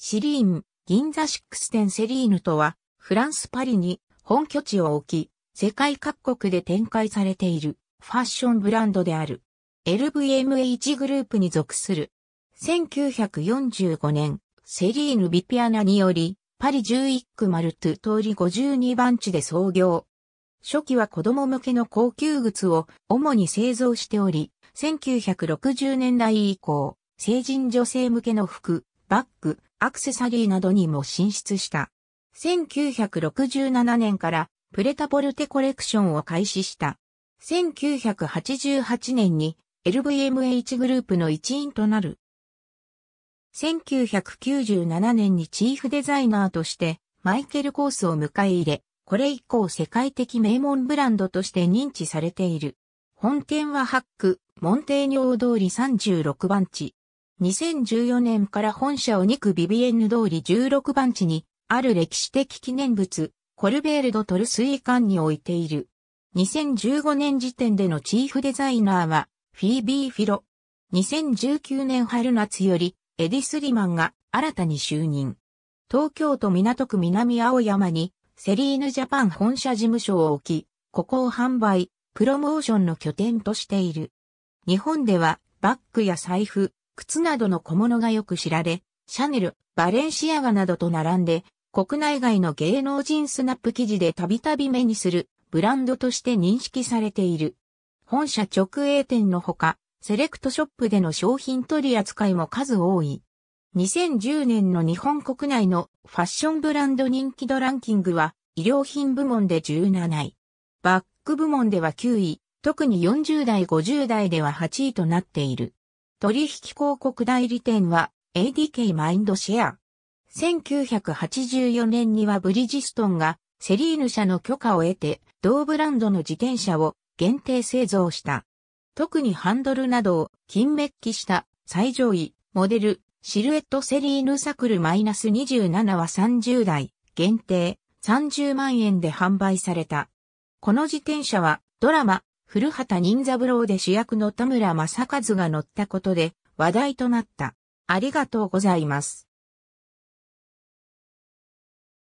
シリーン、銀座シックステンセリーヌとは、フランスパリに本拠地を置き、世界各国で展開されているファッションブランドである。LVMH グループに属する。1945年、セリーヌ・ビピアナにより、パリ11区マルト通り52番地で創業。初期は子供向けの高級靴を主に製造しており、1960年代以降、成人女性向けの服、バッグ、アクセサリーなどにも進出した。1967年からプレタポルテコレクションを開始した。1988年に LVMH グループの一員となる。1997年にチーフデザイナーとしてマイケル・コースを迎え入れ、これ以降世界的名門ブランドとして認知されている。本店はハック、モンテーニョー通り36番地、2014年から本社を2区ビビエンヌ通り16番地に、ある歴史的記念物、コルベールド・トルスイ館に置いている。2015年時点でのチーフデザイナーは、フィービー・フィロ。2019年春夏より、エディ・スリマンが新たに就任。東京都港区南青山に、セリーヌジャパン本社事務所を置き、ここを販売、プロモーションの拠点としている。日本では、バッグや財布、靴などの小物がよく知られ、シャネル、バレンシアガなどと並んで、国内外の芸能人スナップ記事でたびたび目にするブランドとして認識されている。本社直営店のほか、セレクトショップでの商品取り扱いも数多い。2010年の日本国内のファッションブランド人気度ランキングは、医療品部門で17位。バック部門では9位、特に40代50代では8位となっている。取引広告代理店は ADK マインドシェア。1984年にはブリジストンがセリーヌ社の許可を得て同ブランドの自転車を限定製造した。特にハンドルなどを金メッキした最上位モデルシルエットセリーヌサクル -27 は30台限定30万円で販売された。この自転車はドラマ古畑任三郎で主役の田村正和が乗ったことで話題となった。ありがとうございます。